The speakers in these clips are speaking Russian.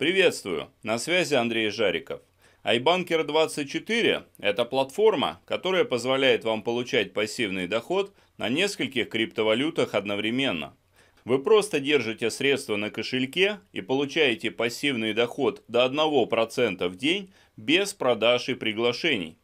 Приветствую, на связи Андрей Жариков. iBanker 24 – это платформа, которая позволяет вам получать пассивный доход на нескольких криптовалютах одновременно. Вы просто держите средства на кошельке и получаете пассивный доход до 1% в день без продаж и приглашений.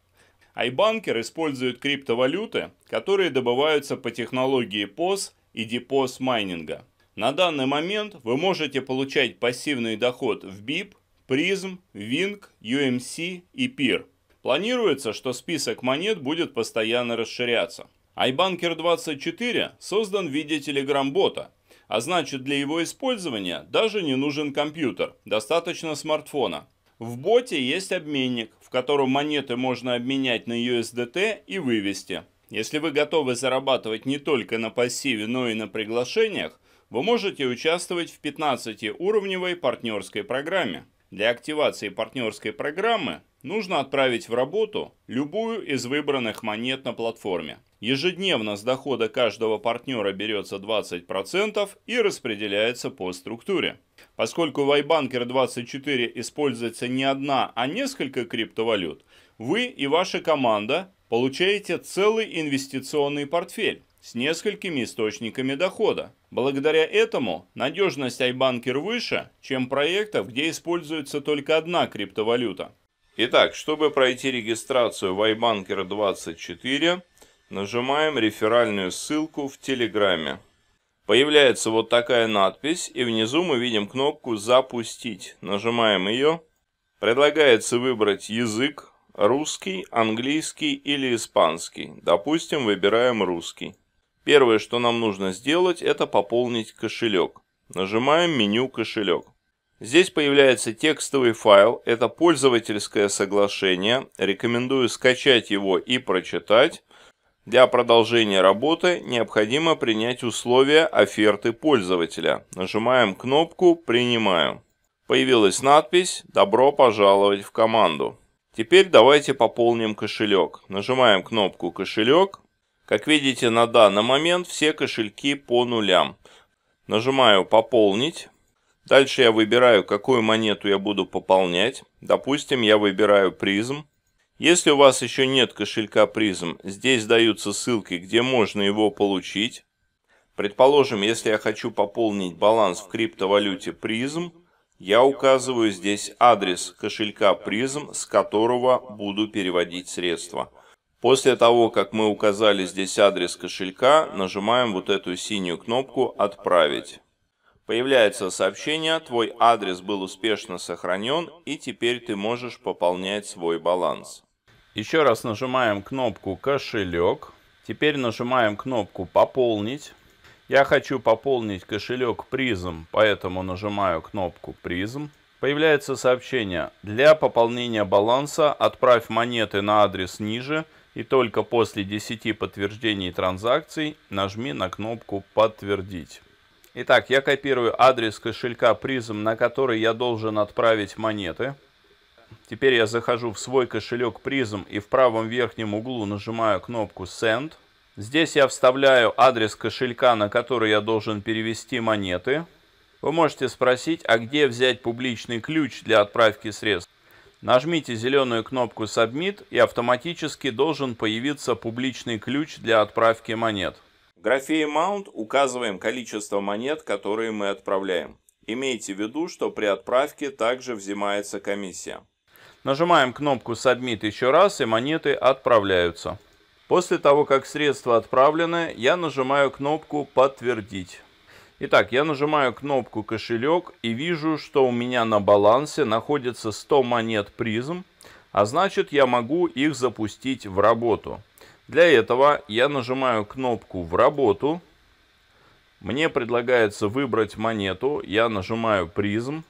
iBanker использует криптовалюты, которые добываются по технологии POS и DePOS майнинга – на данный момент вы можете получать пассивный доход в BIP, Prism, Wing, UMC и PIR. Эм Планируется, что список монет будет постоянно расширяться. iBanker24 создан в виде телеграм бота а значит для его использования даже не нужен компьютер, достаточно смартфона. В боте есть обменник, в котором монеты можно обменять на USDT и вывести. Если вы готовы зарабатывать не только на пассиве, но и на приглашениях, вы можете участвовать в 15-уровневой партнерской программе. Для активации партнерской программы нужно отправить в работу любую из выбранных монет на платформе. Ежедневно с дохода каждого партнера берется 20% и распределяется по структуре. Поскольку в iBanker 24 используется не одна, а несколько криптовалют, вы и ваша команда получаете целый инвестиционный портфель с несколькими источниками дохода. Благодаря этому надежность iBanker выше, чем проектов, где используется только одна криптовалюта. Итак, чтобы пройти регистрацию в iBanker 24, нажимаем реферальную ссылку в Телеграме. Появляется вот такая надпись, и внизу мы видим кнопку «Запустить». Нажимаем ее. Предлагается выбрать язык – русский, английский или испанский. Допустим, выбираем русский. Первое, что нам нужно сделать, это пополнить кошелек. Нажимаем меню «Кошелек». Здесь появляется текстовый файл, это пользовательское соглашение. Рекомендую скачать его и прочитать. Для продолжения работы необходимо принять условия оферты пользователя. Нажимаем кнопку «Принимаю». Появилась надпись «Добро пожаловать в команду». Теперь давайте пополним кошелек. Нажимаем кнопку «Кошелек», как видите, на данный момент все кошельки по нулям. Нажимаю «Пополнить». Дальше я выбираю, какую монету я буду пополнять. Допустим, я выбираю призм. Если у вас еще нет кошелька призм, здесь даются ссылки, где можно его получить. Предположим, если я хочу пополнить баланс в криптовалюте призм, я указываю здесь адрес кошелька призм, с которого буду переводить средства. После того, как мы указали здесь адрес кошелька, нажимаем вот эту синюю кнопку «Отправить». Появляется сообщение «Твой адрес был успешно сохранен, и теперь ты можешь пополнять свой баланс». Еще раз нажимаем кнопку «Кошелек». Теперь нажимаем кнопку «Пополнить». Я хочу пополнить кошелек призм, поэтому нажимаю кнопку призм. Появляется сообщение «Для пополнения баланса отправь монеты на адрес ниже и только после 10 подтверждений транзакций нажми на кнопку «Подтвердить». Итак, я копирую адрес кошелька призм, на который я должен отправить монеты. Теперь я захожу в свой кошелек призм и в правом верхнем углу нажимаю кнопку «Send». Здесь я вставляю адрес кошелька, на который я должен перевести монеты. Вы можете спросить, а где взять публичный ключ для отправки средств? Нажмите зеленую кнопку Submit и автоматически должен появиться публичный ключ для отправки монет. В графе Amount указываем количество монет, которые мы отправляем. Имейте в виду, что при отправке также взимается комиссия. Нажимаем кнопку Submit еще раз и монеты отправляются. После того, как средства отправлены, я нажимаю кнопку «Подтвердить». Итак, я нажимаю кнопку кошелек и вижу, что у меня на балансе находится 100 монет призм, а значит я могу их запустить в работу. Для этого я нажимаю кнопку в работу, мне предлагается выбрать монету, я нажимаю призм,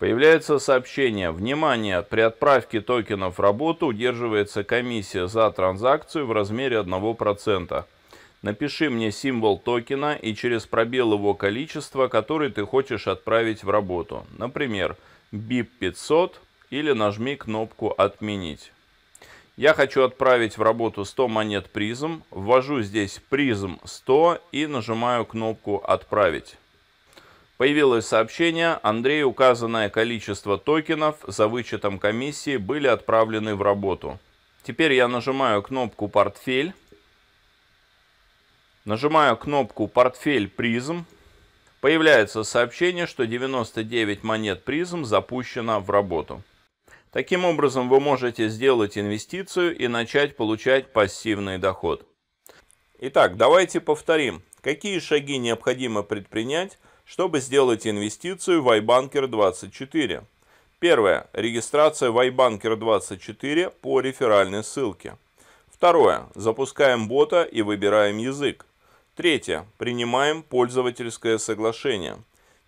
Появляется сообщение «Внимание! При отправке токенов в работу удерживается комиссия за транзакцию в размере 1%». Напиши мне символ токена и через пробел его количество, который ты хочешь отправить в работу. Например, BIP 500 или нажми кнопку «Отменить». Я хочу отправить в работу 100 монет призм. Ввожу здесь призм 100 и нажимаю кнопку «Отправить». Появилось сообщение, Андрей указанное количество токенов за вычетом комиссии были отправлены в работу. Теперь я нажимаю кнопку «Портфель». Нажимаю кнопку «Портфель призм». Появляется сообщение, что 99 монет призм запущено в работу. Таким образом, вы можете сделать инвестицию и начать получать пассивный доход. Итак, давайте повторим, какие шаги необходимо предпринять, чтобы сделать инвестицию в iBanker 24. Первое. Регистрация в iBanker 24 по реферальной ссылке. Второе. Запускаем бота и выбираем язык. Третье. Принимаем пользовательское соглашение.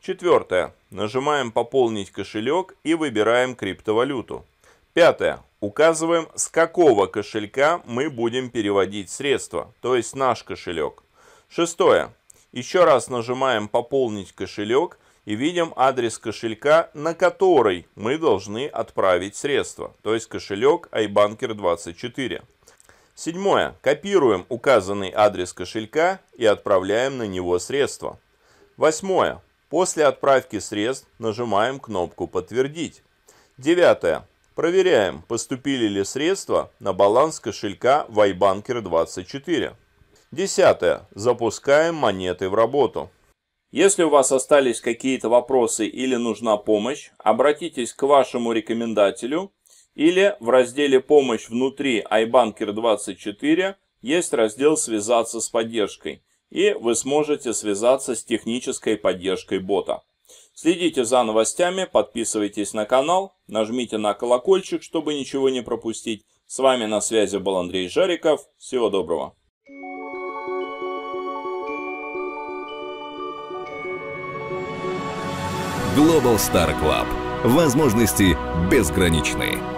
Четвертое. Нажимаем «Пополнить кошелек» и выбираем криптовалюту. Пятое. Указываем, с какого кошелька мы будем переводить средства, то есть наш кошелек. Шестое. Еще раз нажимаем «Пополнить кошелек» и видим адрес кошелька, на который мы должны отправить средства, то есть кошелек iBanker24. Седьмое. Копируем указанный адрес кошелька и отправляем на него средства. Восьмое. После отправки средств нажимаем кнопку «Подтвердить». Девятое. Проверяем, поступили ли средства на баланс кошелька Вайбанкер24. Десятое. Запускаем монеты в работу. Если у вас остались какие-то вопросы или нужна помощь, обратитесь к вашему рекомендателю – или в разделе «Помощь» внутри iBanker24 есть раздел «Связаться с поддержкой» и вы сможете связаться с технической поддержкой бота. Следите за новостями, подписывайтесь на канал, нажмите на колокольчик, чтобы ничего не пропустить. С вами на связи был Андрей Жариков. Всего доброго. Global Star Club. Возможности безграничные.